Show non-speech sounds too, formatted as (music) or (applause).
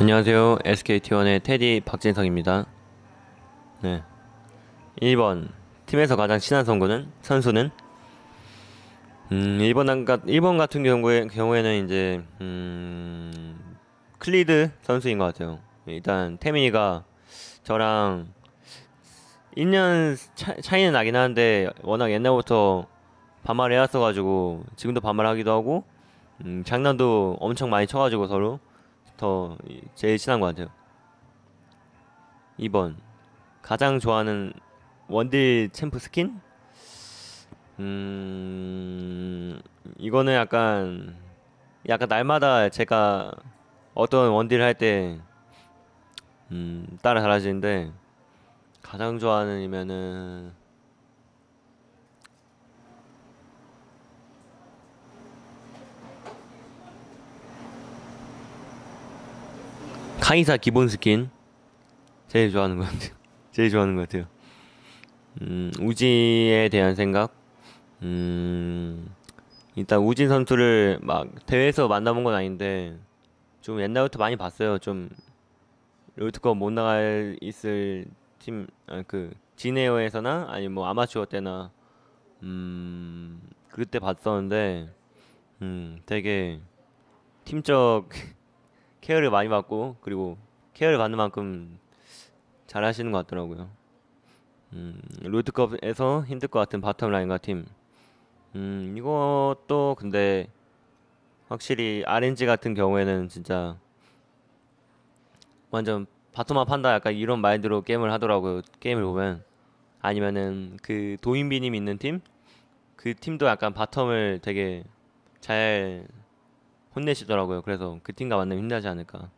안녕하세요. SKT1의 테디 박진성입니다. 네. 1번. 팀에서 가장 친한 선수는 선수는 음, 1번 같 1번 같은 경우에 경우에는 이제 음, 클리드 선수인 것 같아요. 일단 태민이가 저랑 1년 차, 이는 나긴 하는데 워낙 옛날부터 반말을 해왔어가지고 지금도 반말하기도 하고 음, 장난도 엄청 많이 쳐가지고 서로 더 제일 친한 것 같아요. 2번 가장 좋아하는 원딜 챔프 스킨? 음 이거는 약간 약간 날마다 제가 어떤 원딜 할 때 음, 따라 달라지는데 가장 좋아하는이면은 카이사 기본 스킨 제일 좋아하는 것 같아요. (laughs) 제일 좋아하는 것 같아요. 음, 우지에 대한 생각. 음, 일단 우진 선수를 막 대회에서 만나본 건 아닌데 좀 옛날부터 많이 봤어요. 좀 롤드컵 못 나갈 있을 팀, 아, 그 진에어에서나 아니 뭐 아마추어 때나 음 그때 봤었는데 음 되게 팀적 케어를 많이 받고 그리고 케어를 받는 만큼 잘 하시는 것 같더라고요. 음, 롤드컵에서 힘들 것 같은 바텀 라인과 팀. 음, 이것도 근데 확실히 RNG 같은 경우에는 진짜 완전 바텀만 판다 약간 이런 마인드로 게임을 하더라고요. 게임을 보면 아니면은 그 도인비님 있는 팀 그 팀도 약간 바텀을 되게 잘 혼내시더라고요. 그래서 그 팀과 만나면 힘나지 않을까.